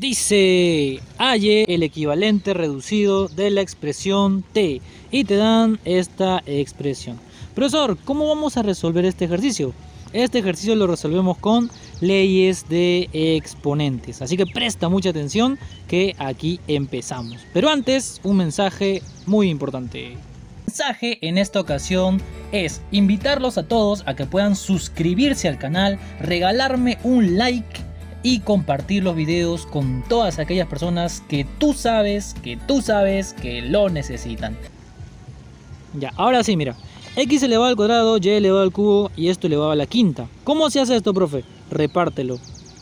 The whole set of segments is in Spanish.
Dice, halle el equivalente reducido de la expresión t y te dan esta expresión. Profesor, ¿cómo vamos a resolver este ejercicio? Este ejercicio lo resolvemos con leyes de exponentes. Así que presta mucha atención que aquí empezamos. Pero antes, un mensaje muy importante. El mensaje en esta ocasión es invitarlos a todos a que puedan suscribirse al canal, regalarme un like y compartir los videos con todas aquellas personas que tú sabes, que tú sabes que lo necesitan. Ya, ahora sí, mira. X elevado al cuadrado, Y elevado al cubo y esto elevado a la quinta. ¿Cómo se hace esto, profe? Repártelo.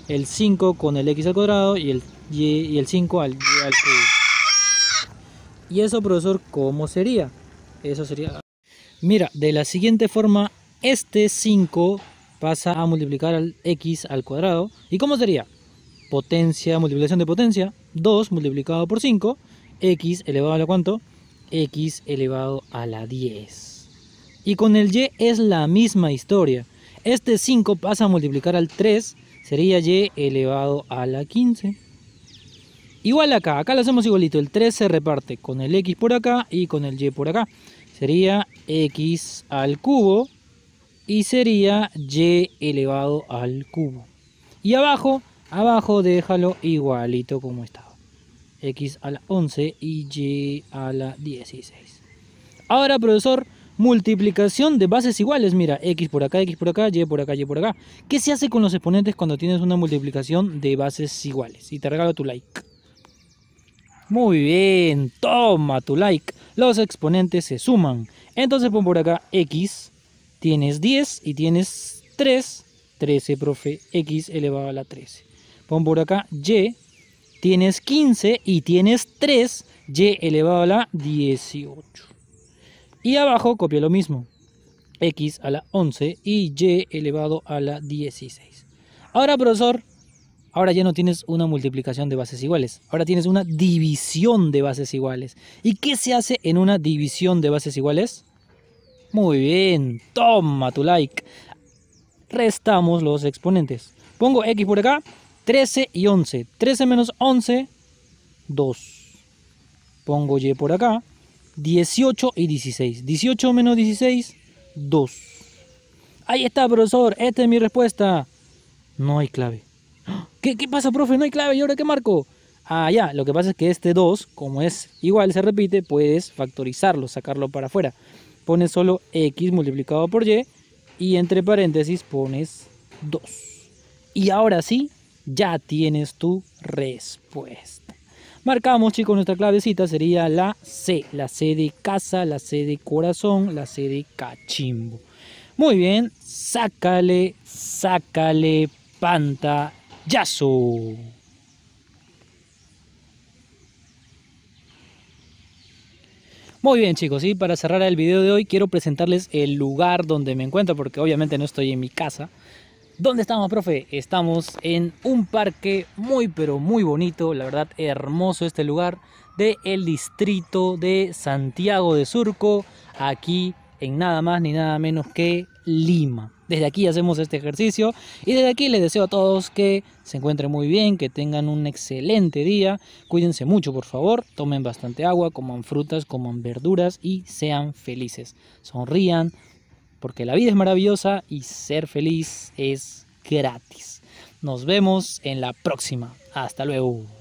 El 5 con el X al cuadrado y el, y, el 5 al Y al cubo. ¿Y eso, profesor, cómo sería? Eso sería... Mira, de la siguiente forma, este 5 pasa a multiplicar al x al cuadrado. ¿Y cómo sería? Potencia, multiplicación de potencia, 2 multiplicado por 5, x elevado a la cuánto? x elevado a la 10. Y con el y es la misma historia. Este 5 pasa a multiplicar al 3, sería y elevado a la 15. Igual acá, acá lo hacemos igualito, el 3 se reparte con el x por acá y con el y por acá. Sería x al cubo y sería y elevado al cubo. Y abajo, abajo déjalo igualito como estaba. x a la 11 y y a la 16. Ahora, profesor, multiplicación de bases iguales. Mira, x por acá, x por acá, y por acá, y por acá. ¿Qué se hace con los exponentes cuando tienes una multiplicación de bases iguales? Y te regalo tu like. Muy bien, toma tu like. Los exponentes se suman. Entonces pon por acá x Tienes 10 y tienes 3. 13, profe, x elevado a la 13. Pon por acá y. Tienes 15 y tienes 3. y elevado a la 18. Y abajo copia lo mismo. x a la 11 y y elevado a la 16. Ahora, profesor, ahora ya no tienes una multiplicación de bases iguales, ahora tienes una división de bases iguales. ¿Y qué se hace en una división de bases iguales? Muy bien, toma tu like. Restamos los exponentes. Pongo x por acá, 13 y 11. 13 menos 11, 2. Pongo y por acá, 18 y 16. 18 menos 16, 2. Ahí está, profesor, esta es mi respuesta. No hay clave. ¡Ah! ¿Qué, pasa, profe? No hay clave, ¿y ahora qué marco? Ah, ya, lo que pasa es que este 2, como es igual, se repite, puedes factorizarlo, sacarlo para afuera pones solo x multiplicado por y y entre paréntesis pones 2. Y ahora sí, ya tienes tu respuesta. Marcamos, chicos, nuestra clavecita sería la C, la C de casa, la C de corazón, la C de cachimbo. Muy bien, sácale, sácale pantallazo. Muy bien chicos, y para cerrar el video de hoy quiero presentarles el lugar donde me encuentro, porque obviamente no estoy en mi casa. ¿Dónde estamos, profe? Estamos en un parque muy pero muy bonito, la verdad hermoso este lugar, del el distrito de Santiago de Surco, aquí en nada más ni nada menos que Lima. Desde aquí hacemos este ejercicio y desde aquí les deseo a todos que se encuentren muy bien, que tengan un excelente día, cuídense mucho por favor, tomen bastante agua, coman frutas, coman verduras y sean felices. Sonrían porque la vida es maravillosa y ser feliz es gratis. Nos vemos en la próxima. Hasta luego.